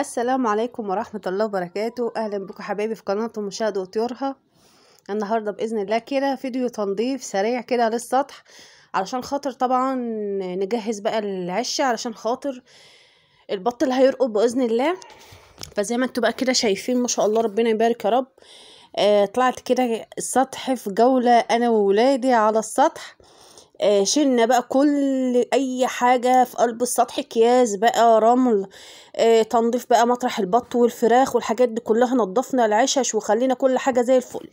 السلام عليكم ورحمة الله وبركاته أهلا بكم حبايبي في قناة مشاهد وطيورها النهاردة بإذن الله كده فيديو تنظيف سريع كده للسطح علشان خاطر طبعا نجهز بقى العشة علشان خاطر البط اللي هيرقب بإذن الله فزي ما انتوا بقى كده شايفين ما شاء الله ربنا يبارك يا رب آه طلعت كده السطح في جولة أنا وولادي على السطح آه، شلنا بقى كل اي حاجة في قلب السطح اكياس بقى رمل آه، تنظيف بقى مطرح البط والفراخ والحاجات دي كلها نضفنا العشش وخلينا كل حاجة زي الفل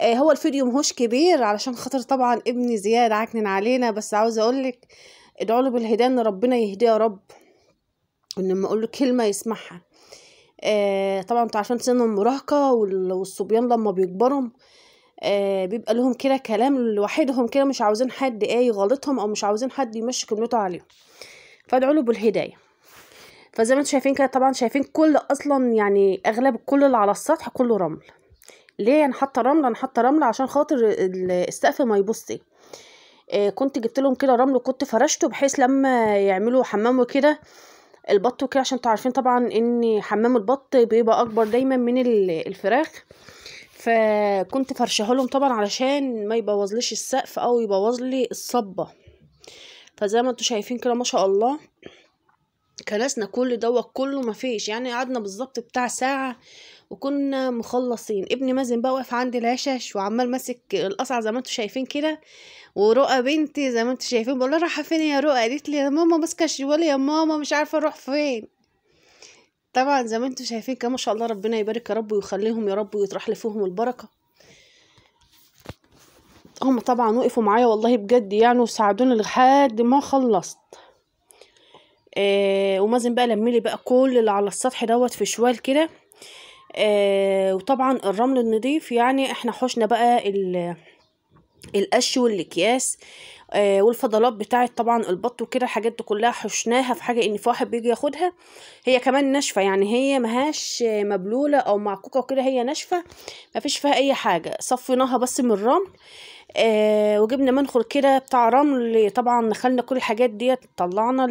آه، هو الفيديو مهوش كبير علشان خاطر طبعا ابن زياد عكن علينا بس عاوزة اقولك ادعو له بالهدايه ان ربنا يهديه يا رب ان لما اقول له كلمه يسمعها آه طبعا انتوا عارفين سن المراهقه والصبيان لما بيكبروا آه، بيبقى لهم كده كلام لوحدهم كده مش عاوزين حد ايه يغلطهم او مش عاوزين حد يمشي كلمته عليهم فادعوا له بالهدايه فزي ما انتم شايفين كده طبعا شايفين كل اصلا يعني اغلب كل اللي على السطح كله رمل ليه انا حاطه رمل انا حاطه رمل عشان خاطر السقف ما يبصش إيه كنت جبت لهم كده رمل وكنت فرشته بحيث لما يعملوا حمام وكده البط وكده عشان انتوا عارفين طبعا ان حمام البط بيبقى اكبر دايما من الفراخ فكنت فرشه لهم طبعا علشان ما يبوظليش السقف او يبوظ لي الصبه فزي ما انتم شايفين كده ما شاء الله كنسنا كل دوت كله مفيش يعني قعدنا بالظبط بتاع ساعه وكنا مخلصين ابني مازن بقى واقف عند العشش وعمال ماسك القصعه زي ما انتم شايفين كده ورؤى بنتي زي ما انتم شايفين بقول لها رايحه فين يا رؤى قالت لي يا ماما ماسكه الشوال يا ماما مش عارفه اروح فين طبعا زي ما انتم شايفين كده ما شاء الله ربنا يبارك يا رب ويخليهم يا رب ويطرح فيهم البركه هم طبعا وقفوا معايا والله بجد يعني وساعدوني لحد ما خلصت آه ومازن بقى لملي بقى كل اللي على السطح دوت في شوال كده آه وطبعا الرمل النضيف يعني احنا حوشنا بقى القش والاكياس آه، والفضلات بتاعه طبعا البط وكده الحاجات دي كلها حشناها في حاجه ان في واحد بيجي ياخدها هي كمان ناشفه يعني هي مهاش مبلوله او معكوكه وكده هي ناشفه مفيش فيها اي حاجه صفيناها بس من الرمل آه وجبنا منخل كده بتاع رمل طبعا خلنا كل الحاجات ديت طلعنا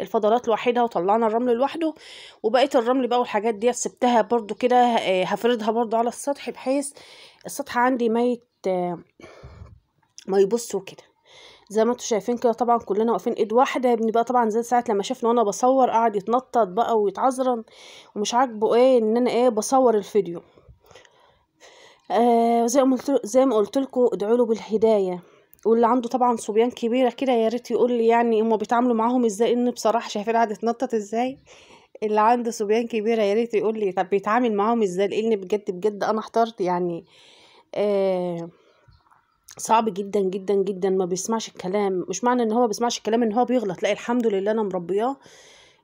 الفضلات لوحدها وطلعنا الرمل لوحده وبقيت الرمل بقى والحاجات ديت سبتها برضو كده آه هفردها برضو على السطح بحيث السطح عندي ما آه ما يبصوا كده زي ما انتوا شايفين كده طبعا كلنا واقفين ايد واحده ابني بقى طبعا زي ساعه لما شافني وانا بصور قعد يتنطط بقى ويتعذرن ومش عاجبه ايه ان انا ايه بصور الفيديو آه زي ما قلت زي ما قلت لكم ادعوا له بالهدايه واللي عنده طبعا صبيان كبيره كده يا ريت يقول لي يعني هما بيتعاملوا معاهم ازاي ان بصراحه شايفين قاعد يتنطط ازاي اللي عنده صبيان كبيره يا ريت يقول لي طب بيتعامل معاهم ازاي لان بجد بجد انا احترت يعني آه صعب جدا جدا جدا ما بيسمعش الكلام مش معنى ان هو ما بيسمعش الكلام ان هو بيغلط لا الحمد لله انا مربياه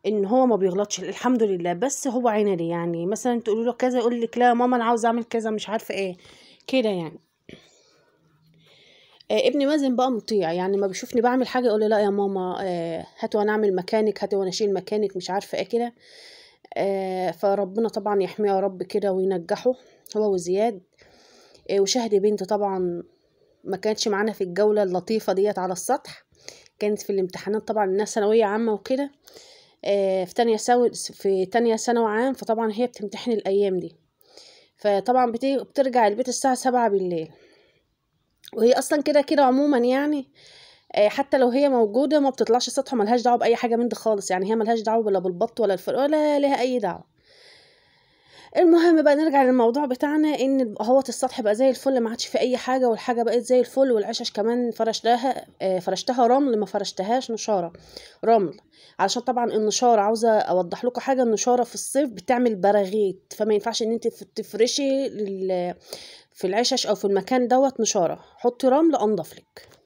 ان هو ما بيغلطش الحمد لله بس هو عنادي يعني مثلا تقول له كذا يقول لك لا يا ماما انا عاوز اعمل كذا مش عارفه ايه كده يعني آه ابني مازن بقى مطيع يعني ما بيشوفني بعمل حاجه يقول لي لا يا ماما آه هاتوا وانا اعمل مكانك هاتوا وانا اشيل مكانك مش عارفه ايه كده آه فربنا طبعا يحميه يا رب كده وينجحه هو وزياد آه وشهد بنت طبعا ما كانتش معانا في الجولة اللطيفة ديت على السطح كانت في الامتحانات طبعا الناس ثانوية عامة وكده آه، في تانية سو... في تانية ثانوي عام فطبعا هي بتمتحن الأيام دي فطبعا بت... بترجع البيت الساعة سبعة بالليل وهي أصلا كده كده عموما يعني آه، حتى لو هي موجودة ما بتطلعش السطح ملهاش دعوة بأي حاجة من ده خالص يعني هي ملهاش دعوة ولا بالبط ولا الفرق ولا لها أي دعوة المهم بقى نرجع للموضوع بتاعنا ان اهوت السطح بقى زي الفل ما عادش في اي حاجه والحاجه بقت زي الفل والعشش كمان فرشتها آه، فرشتها رمل ما فرشتهاش نشاره رمل علشان طبعا النشاره عاوزه اوضح لكم حاجه النشاره في الصيف بتعمل براغيت فما ينفعش ان انت تفرشي في العشش او في المكان دوت نشاره حطي رمل انضف لك